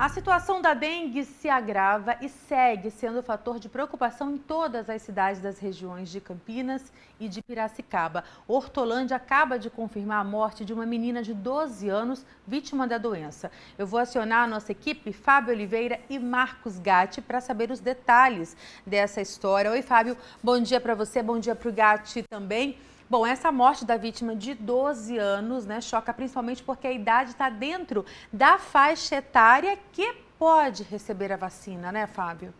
A situação da dengue se agrava e segue sendo fator de preocupação em todas as cidades das regiões de Campinas e de Piracicaba. Hortolândia acaba de confirmar a morte de uma menina de 12 anos vítima da doença. Eu vou acionar a nossa equipe, Fábio Oliveira e Marcos Gatti, para saber os detalhes dessa história. Oi, Fábio, bom dia para você, bom dia para o Gatti também. Bom, essa morte da vítima de 12 anos né, choca principalmente porque a idade está dentro da faixa etária que pode receber a vacina, né, Fábio?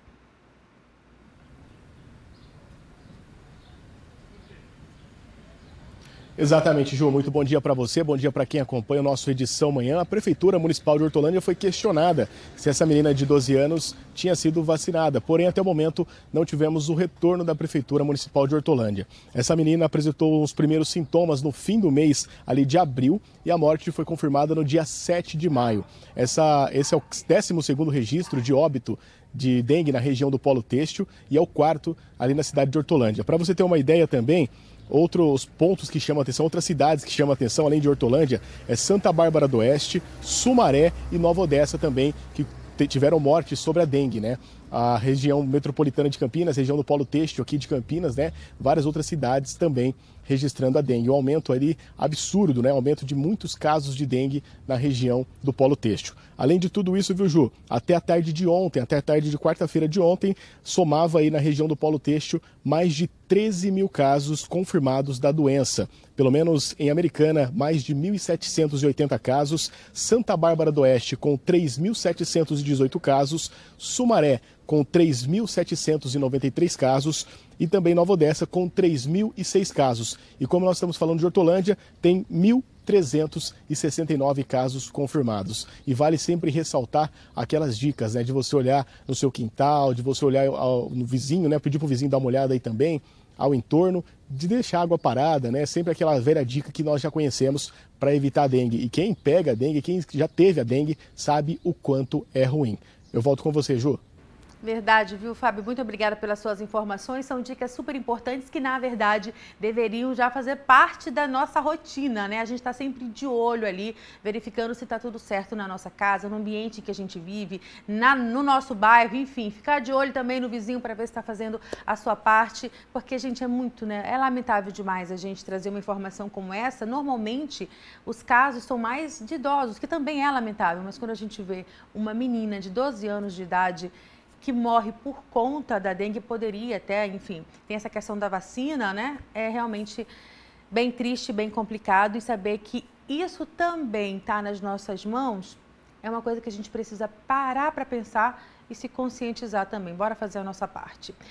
Exatamente, Ju. Muito bom dia para você, bom dia para quem acompanha o nosso Edição Manhã. A Prefeitura Municipal de Hortolândia foi questionada se essa menina de 12 anos tinha sido vacinada. Porém, até o momento, não tivemos o retorno da Prefeitura Municipal de Hortolândia. Essa menina apresentou os primeiros sintomas no fim do mês, ali de abril, e a morte foi confirmada no dia 7 de maio. Essa, esse é o 12º registro de óbito de dengue na região do Polo Têxtil e é o quarto ali na cidade de Hortolândia. Para você ter uma ideia também, Outros pontos que chamam atenção, outras cidades que chamam atenção, além de Hortolândia, é Santa Bárbara do Oeste, Sumaré e Nova Odessa também, que tiveram morte sobre a dengue, né? a região metropolitana de Campinas, região do polo têxtil aqui de Campinas, né? Várias outras cidades também registrando a dengue. O um aumento ali absurdo, né? aumento de muitos casos de dengue na região do polo têxtil. Além de tudo isso, viu, Ju? Até a tarde de ontem, até a tarde de quarta-feira de ontem, somava aí na região do polo têxtil mais de 13 mil casos confirmados da doença. Pelo menos em Americana, mais de 1.780 casos. Santa Bárbara do Oeste, com 3.718 casos. Sumaré, com 3.793 casos e também Nova Odessa com 3.006 casos. E como nós estamos falando de Hortolândia, tem 1.369 casos confirmados. E vale sempre ressaltar aquelas dicas, né, de você olhar no seu quintal, de você olhar ao, no vizinho, né, pedir para o vizinho dar uma olhada aí também ao entorno, de deixar a água parada, né? Sempre aquela velha dica que nós já conhecemos para evitar a dengue. E quem pega a dengue, quem já teve a dengue, sabe o quanto é ruim. Eu volto com você, Ju. Verdade, viu, Fábio? Muito obrigada pelas suas informações. São dicas super importantes que, na verdade, deveriam já fazer parte da nossa rotina, né? A gente está sempre de olho ali, verificando se está tudo certo na nossa casa, no ambiente que a gente vive, na, no nosso bairro, enfim. Ficar de olho também no vizinho para ver se está fazendo a sua parte, porque, gente, é muito, né? É lamentável demais a gente trazer uma informação como essa. Normalmente, os casos são mais de idosos, que também é lamentável, mas quando a gente vê uma menina de 12 anos de idade que morre por conta da dengue poderia até, enfim, tem essa questão da vacina, né? É realmente bem triste, bem complicado e saber que isso também está nas nossas mãos é uma coisa que a gente precisa parar para pensar e se conscientizar também. Bora fazer a nossa parte.